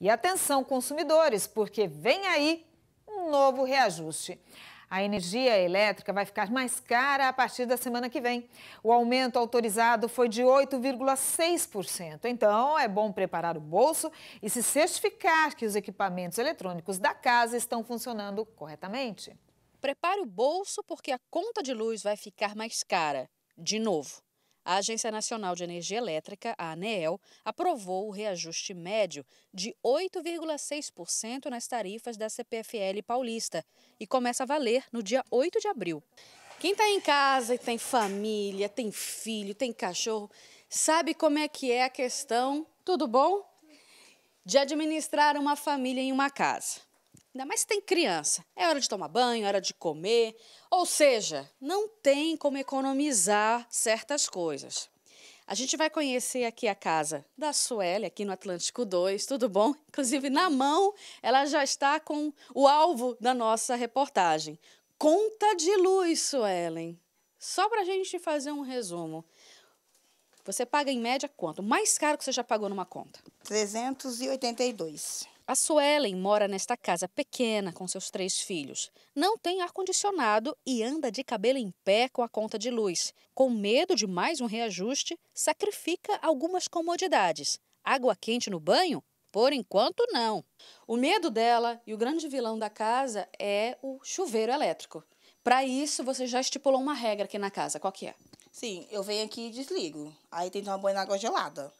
E atenção, consumidores, porque vem aí um novo reajuste. A energia elétrica vai ficar mais cara a partir da semana que vem. O aumento autorizado foi de 8,6%. Então, é bom preparar o bolso e se certificar que os equipamentos eletrônicos da casa estão funcionando corretamente. Prepare o bolso porque a conta de luz vai ficar mais cara, de novo a Agência Nacional de Energia Elétrica, a ANEEL, aprovou o reajuste médio de 8,6% nas tarifas da CPFL paulista e começa a valer no dia 8 de abril. Quem está em casa e tem família, tem filho, tem cachorro, sabe como é que é a questão, tudo bom? De administrar uma família em uma casa. Ainda mais se tem criança. É hora de tomar banho, é hora de comer. Ou seja, não tem como economizar certas coisas. A gente vai conhecer aqui a casa da Sueli, aqui no Atlântico 2, tudo bom? Inclusive, na mão, ela já está com o alvo da nossa reportagem. Conta de luz, Suelen. Só para a gente fazer um resumo. Você paga em média quanto? O mais caro que você já pagou numa conta? 382. A Suelen mora nesta casa pequena com seus três filhos. Não tem ar-condicionado e anda de cabelo em pé com a conta de luz. Com medo de mais um reajuste, sacrifica algumas comodidades. Água quente no banho? Por enquanto, não. O medo dela e o grande vilão da casa é o chuveiro elétrico. Para isso, você já estipulou uma regra aqui na casa. Qual que é? Sim, eu venho aqui e desligo. Aí tem que tomar banho na água gelada.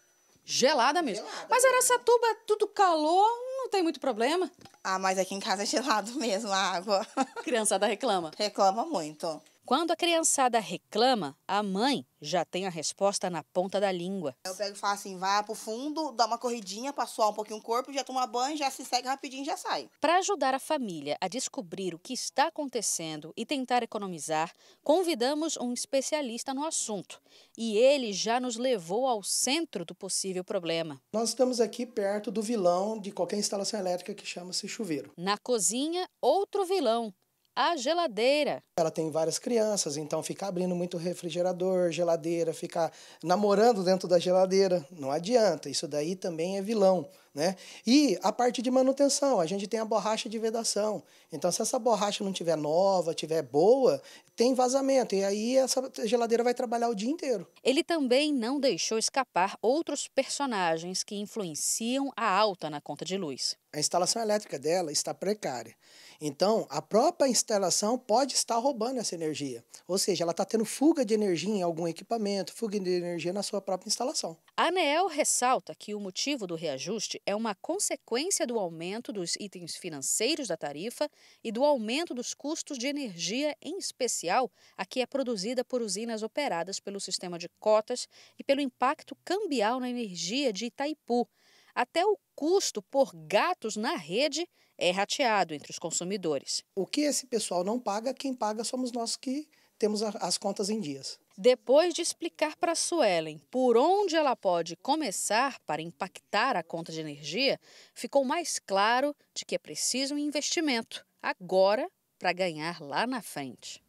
Gelada mesmo. Gelada. Mas tuba tudo calor, não tem muito problema. Ah, mas aqui em casa é gelado mesmo a água. Criançada reclama. Reclama muito. Quando a criançada reclama, a mãe já tem a resposta na ponta da língua. Eu pego e falo assim, vai pro fundo, dá uma corridinha para suar um pouquinho o corpo, já toma banho, já se segue rapidinho e já sai. Para ajudar a família a descobrir o que está acontecendo e tentar economizar, convidamos um especialista no assunto. E ele já nos levou ao centro do possível problema. Nós estamos aqui perto do vilão de qualquer instalação elétrica que chama-se chuveiro. Na cozinha, outro vilão, a geladeira. Ela tem várias crianças, então fica abrindo muito refrigerador, geladeira, ficar namorando dentro da geladeira, não adianta, isso daí também é vilão. Né? E a parte de manutenção, a gente tem a borracha de vedação. Então, se essa borracha não tiver nova, tiver boa, tem vazamento. E aí essa geladeira vai trabalhar o dia inteiro. Ele também não deixou escapar outros personagens que influenciam a alta na conta de luz. A instalação elétrica dela está precária. Então, a própria instalação pode estar roubando essa energia. Ou seja, ela está tendo fuga de energia em algum equipamento, fuga de energia na sua própria instalação. A ANEEL ressalta que o motivo do reajuste é uma consequência do aumento dos itens financeiros da tarifa e do aumento dos custos de energia, em especial a que é produzida por usinas operadas pelo sistema de cotas e pelo impacto cambial na energia de Itaipu. Até o custo por gatos na rede é rateado entre os consumidores. O que esse pessoal não paga, quem paga somos nós que temos as contas em dias. Depois de explicar para a Suelen por onde ela pode começar para impactar a conta de energia, ficou mais claro de que é preciso um investimento agora para ganhar lá na frente.